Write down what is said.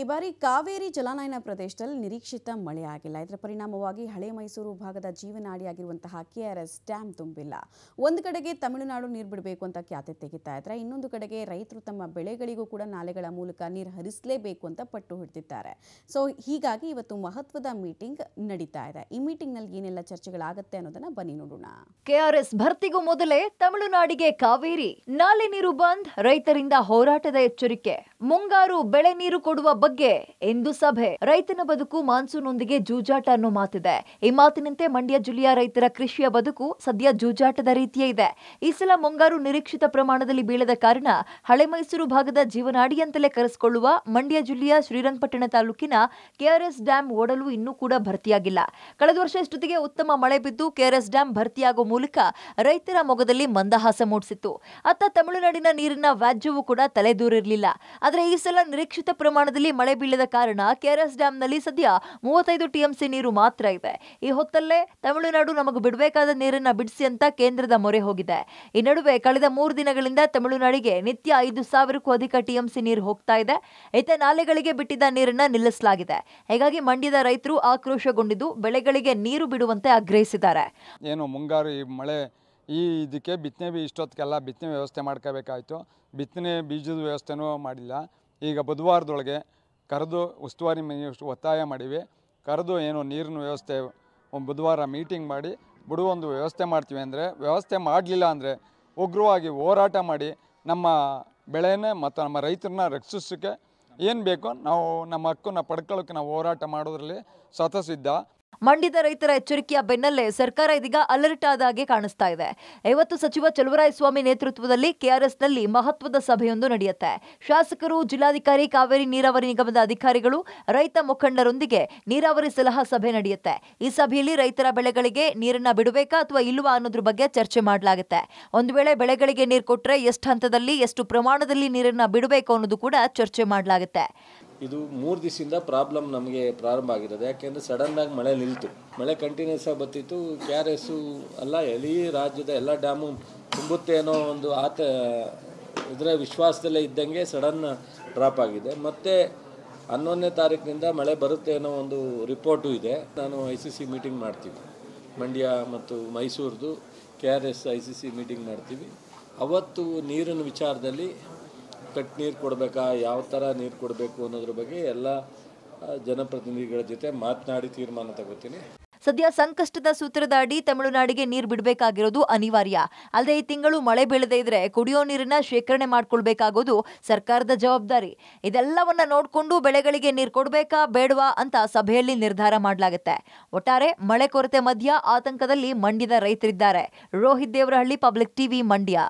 ಈ ಬಾರಿ ಕಾವೇರಿ ಜಲಾನಯನ ಪ್ರದೇಶದಲ್ಲಿ ನಿರೀಕ್ಷಿತ ಮಳೆ ಆಗಿಲ್ಲ ಇದರ ಪರಿಣಾಮವಾಗಿ ಹಳೆ ಮೈಸೂರು ಭಾಗದ ಜೀವನಾಡಿಯಾಗಿರುವಂತಹ ಕೆಆರ್ಎಸ್ ಡ್ಯಾಂ ತುಂಬಿಲ್ಲ ಒಂದು ಕಡೆಗೆ ತಮಿಳುನಾಡು ನೀರು ಬಿಡಬೇಕು ಅಂತ ಖ್ಯಾತೆ ತೆಗಿತಾ ಇದ್ರೆ ಇನ್ನೊಂದು ಕಡೆಗೆ ರೈತರು ತಮ್ಮ ಬೆಳೆಗಳಿಗೂ ಕೂಡ ನಾಲೆಗಳ ಮೂಲಕ ನೀರು ಹರಿಸಲೇಬೇಕು ಅಂತ ಪಟ್ಟು ಹಿಡಿದಿದ್ದಾರೆ ಸೊ ಹೀಗಾಗಿ ಇವತ್ತು ಮಹತ್ವದ ಮೀಟಿಂಗ್ ನಡೀತಾ ಇದೆ ಈ ಮೀಟಿಂಗ್ನಲ್ಲಿ ಏನೆಲ್ಲ ಚರ್ಚೆಗಳಾಗುತ್ತೆ ಅನ್ನೋದನ್ನ ಬನ್ನಿ ನೋಡೋಣ ಕೆಆರ್ಎಸ್ ಭರ್ತಿಗೂ ಮೊದಲೇ ತಮಿಳುನಾಡಿಗೆ ಕಾವೇರಿ ನಾಲೆ ನೀರು ಬಂದ್ ರೈತರಿಂದ ಹೋರಾಟದ ಎಚ್ಚರಿಕೆ ಮುಂಗಾರು ಬೆಳೆ ನೀರು ಕೊಡುವ ಬಗ್ಗೆ ಇಂದು ಸಭೆ ರೈತನ ಬದುಕು ಮಾನ್ಸೂನ್ ಒಂದಿಗೆ ಜೂಜಾಟ ಅನ್ನೋ ಮಾತಿದೆ ಈ ಮಾತಿನಂತೆ ಮಂಡ್ಯ ಜಿಲ್ಲೆಯ ರೈತರ ಕೃಷಿಯ ಬದುಕು ಸದ್ಯ ಜೂಜಾಟದ ರೀತಿಯೇ ಇದೆ ಈ ಸಲ ಮುಂಗಾರು ನಿರೀಕ್ಷಿತ ಪ್ರಮಾಣದಲ್ಲಿ ಬೀಳದ ಕಾರಣ ಹಳೆ ಮೈಸೂರು ಭಾಗದ ಜೀವನಾಡಿಯಂತಲೇ ಕರೆಸಿಕೊಳ್ಳುವ ಮಂಡ್ಯ ಜಿಲ್ಲೆಯ ಶ್ರೀರಂಗಪಟ್ಟಣ ತಾಲೂಕಿನ ಕೆಆರ್ಎಸ್ ಡ್ಯಾಂ ಓಡಲು ಇನ್ನೂ ಕೂಡ ಭರ್ತಿಯಾಗಿಲ್ಲ ಕಳೆದ ವರ್ಷ ಇಷ್ಟೊತ್ತಿಗೆ ಉತ್ತಮ ಮಳೆ ಬಿದ್ದು ಕೆಆರ್ಎಸ್ ಡ್ಯಾಂ ಭರ್ತಿಯಾಗುವ ಮೂಲಕ ರೈತರ ಮೊಗದಲ್ಲಿ ಮಂದಹಾಸ ಮೂಡಿಸಿತ್ತು ಅತ್ತ ತಮಿಳುನಾಡಿನ ನೀರಿನ ವ್ಯಾಜ್ಯವೂ ಕೂಡ ತಲೆದೂರಿರಲಿಲ್ಲ ಆದರೆ ಈ ಸಲ ನಿರೀಕ್ಷಿತ ಪ್ರಮಾಣದಲ್ಲಿ ಮಳೆ ಬೀಳದ ಕಾರಣ ಕೆಆರ್ಎಸ್ ನಲ್ಲಿ ಸದ್ಯ ಮೂವತ್ತೈದು ಟಿಎಂಸಿ ನೀರು ಮಾತ್ರ ಇದೆ ಈ ಹೊತ್ತಲ್ಲೇ ತಮಿಳುನಾಡು ನಮಗೆ ಬಿಡಬೇಕಾದ ನೀರನ್ನು ಬಿಡಿಸಿ ಅಂತ ಕೇಂದ್ರದ ಮೊರೆ ಹೋಗಿದೆ ಈ ನಡುವೆ ಕಳೆದ ಮೂರು ದಿನಗಳಿಂದ ತಮಿಳುನಾಡಿಗೆ ನಿತ್ಯ ಐದು ಸಾವಿರಕ್ಕೂ ಅಧಿಕ ಟಿಎಂಸಿ ನೀರು ಹೋಗ್ತಾ ಇದೆ ಇತ ನಾಲೆಗಳಿಗೆ ಬಿಟ್ಟಿದ್ದ ನೀರನ್ನು ನಿಲ್ಲಿಸಲಾಗಿದೆ ಹೀಗಾಗಿ ಮಂಡ್ಯದ ರೈತರು ಆಕ್ರೋಶಗೊಂಡಿದ್ದು ಬೆಳೆಗಳಿಗೆ ನೀರು ಬಿಡುವಂತೆ ಆಗ್ರಹಿಸಿದ್ದಾರೆ ಏನು ಮುಂಗಾರು ಈ ಮಳೆ ಈ ಇದಕ್ಕೆ ಬಿತ್ತನೆ ಬಿ ಇಷ್ಟೊತ್ತಿಗೆಲ್ಲ ಬಿತ್ತನೆ ವ್ಯವಸ್ಥೆ ಮಾಡ್ಕೋಬೇಕಾಯಿತು ಬಿತ್ತನೆ ಬೀಜದ ವ್ಯವಸ್ಥೆನೂ ಮಾಡಿಲ್ಲ ಈಗ ಬುಧವಾರದೊಳಗೆ ಕರೆದು ಉಸ್ತುವಾರಿ ಮಿನಿಸ್ಟ್ರು ಒತ್ತಾಯ ಮಾಡಿವಿ ಕರೆದು ಏನು ನೀರಿನ ವ್ಯವಸ್ಥೆ ಒಂದು ಬುಧವಾರ ಮೀಟಿಂಗ್ ಮಾಡಿ ಬಿಡುವೊಂದು ಒಂದು ವ್ಯವಸ್ಥೆ ಮಾಡ್ತೀವಿ ಅಂದರೆ ವ್ಯವಸ್ಥೆ ಮಾಡಲಿಲ್ಲ ಅಂದರೆ ಉಗ್ರವಾಗಿ ಹೋರಾಟ ಮಾಡಿ ನಮ್ಮ ಬೆಳೆನೇ ಮತ್ತು ನಮ್ಮ ರೈತರನ್ನ ರಕ್ಷಿಸೋಕ್ಕೆ ಏನು ಬೇಕೋ ನಾವು ನಮ್ಮ ಹಕ್ಕನ್ನು ಪಡ್ಕೊಳ್ಳೋಕ್ಕೆ ನಾವು ಹೋರಾಟ ಮಾಡೋದ್ರಲ್ಲಿ ಸ್ವತಃ ಸಿದ್ಧ ಮಂಡ್ಯದ ರೈತರ ಎಚ್ಚರಿಕೆಯ ಬೆನ್ನಲ್ಲೇ ಸರ್ಕಾರ ಇದೀಗ ಅಲರ್ಟ್ ಆದ ಹಾಗೆ ಕಾಣಿಸ್ತಾ ಇದೆ ಐವತ್ತು ಸಚಿವ ಚಲುವರಾಯಸ್ವಾಮಿ ನೇತೃತ್ವದಲ್ಲಿ ಕೆಆರ್ಎಸ್ನಲ್ಲಿ ಮಹತ್ವದ ಸಭೆಯೊಂದು ನಡೆಯುತ್ತೆ ಶಾಸಕರು ಜಿಲ್ಲಾಧಿಕಾರಿ ಕಾವೇರಿ ನೀರಾವರಿ ನಿಗಮದ ಅಧಿಕಾರಿಗಳು ರೈತ ಮುಖಂಡರೊಂದಿಗೆ ನೀರಾವರಿ ಸಲಹಾ ಸಭೆ ನಡೆಯುತ್ತೆ ಈ ಸಭೆಯಲ್ಲಿ ರೈತರ ಬೆಳೆಗಳಿಗೆ ನೀರನ್ನ ಬಿಡಬೇಕಾ ಅಥವಾ ಇಲ್ವಾ ಅನ್ನೋದ್ರ ಬಗ್ಗೆ ಚರ್ಚೆ ಮಾಡಲಾಗುತ್ತೆ ಒಂದು ವೇಳೆ ಬೆಳೆಗಳಿಗೆ ನೀರು ಕೊಟ್ಟರೆ ಎಷ್ಟು ಹಂತದಲ್ಲಿ ಎಷ್ಟು ಪ್ರಮಾಣದಲ್ಲಿ ನೀರನ್ನ ಬಿಡಬೇಕು ಅನ್ನೋದು ಕೂಡ ಚರ್ಚೆ ಮಾಡಲಾಗುತ್ತೆ ಇದು ಮೂರು ದಿವಸದಿಂದ ಪ್ರಾಬ್ಲಮ್ ನಮಗೆ ಪ್ರಾರಂಭ ಆಗಿರೋದು ಯಾಕೆಂದರೆ ಸಡನ್ನಾಗಿ ಮಳೆ ನಿಲ್ತು ಮಳೆ ಕಂಟಿನ್ಯೂಸ್ ಆಗಿ ಬರ್ತಿತ್ತು ಕೆ ಆರ್ ಎಸ್ಸು ಅಲ್ಲ ಎಲ್ಲಿ ರಾಜ್ಯದ ಎಲ್ಲ ಡ್ಯಾಮು ತುಂಬುತ್ತೆ ಅನ್ನೋ ಒಂದು ಆತ ಇದರ ವಿಶ್ವಾಸದಲ್ಲೇ ಇದ್ದಂಗೆ ಸಡನ್ ಡ್ರಾಪ್ ಆಗಿದೆ ಮತ್ತು ಹನ್ನೊಂದನೇ ತಾರೀಕಿನಿಂದ ಮಳೆ ಬರುತ್ತೆ ಅನ್ನೋ ಒಂದು ರಿಪೋರ್ಟು ಇದೆ ನಾನು ಐ ಸಿ ಸಿ ಮೀಟಿಂಗ್ ಮಾಡ್ತೀವಿ ಮಂಡ್ಯ ಮತ್ತು ಮೈಸೂರದು K R S I C C meeting ಮಾಡ್ತೀವಿ ಅವತ್ತು ನೀರಿನ ವಿಚಾರದಲ್ಲಿ ಕಟ್ ನೀರು ಕೊಡಬೇಕಾ ಯಾವ ಥರ ನೀರು ಕೊಡಬೇಕು ಅನ್ನೋದ್ರ ಬಗ್ಗೆ ಎಲ್ಲ ಜನಪ್ರತಿನಿಧಿಗಳ ಜೊತೆ ಮಾತನಾಡಿ ತೀರ್ಮಾನ ತಗೋತೀನಿ ಸದ್ಯ ಸಂಕಷ್ಟದ ಸೂತ್ರದ ಅಡಿ ತಮಿಳುನಾಡಿಗೆ ನೀರು ಬಿಡಬೇಕಾಗಿರೋದು ಅನಿವಾರ್ಯ ಅಲ್ಲದೆ ಈ ತಿಂಗಳು ಮಳೆ ಬೀಳದೇ ಇದ್ರೆ ಕುಡಿಯೋ ನೀರಿನ ಶೇಖರಣೆ ಮಾಡ್ಕೊಳ್ಬೇಕಾಗೋದು ಸರ್ಕಾರದ ಜವಾಬ್ದಾರಿ ಇದೆಲ್ಲವನ್ನ ನೋಡಿಕೊಂಡು ಬೆಳೆಗಳಿಗೆ ನೀರು ಕೊಡಬೇಕಾ ಬೇಡವಾ ಅಂತ ಸಭೆಯಲ್ಲಿ ನಿರ್ಧಾರ ಮಾಡಲಾಗುತ್ತೆ ಒಟ್ಟಾರೆ ಮಳೆ ಕೊರತೆ ಮಧ್ಯ ಆತಂಕದಲ್ಲಿ ಮಂಡ್ಯದ ರೈತರಿದ್ದಾರೆ ರೋಹಿತ್ ದೇವರಹಳ್ಳಿ ಪಬ್ಲಿಕ್ ಟಿವಿ ಮಂಡ್ಯ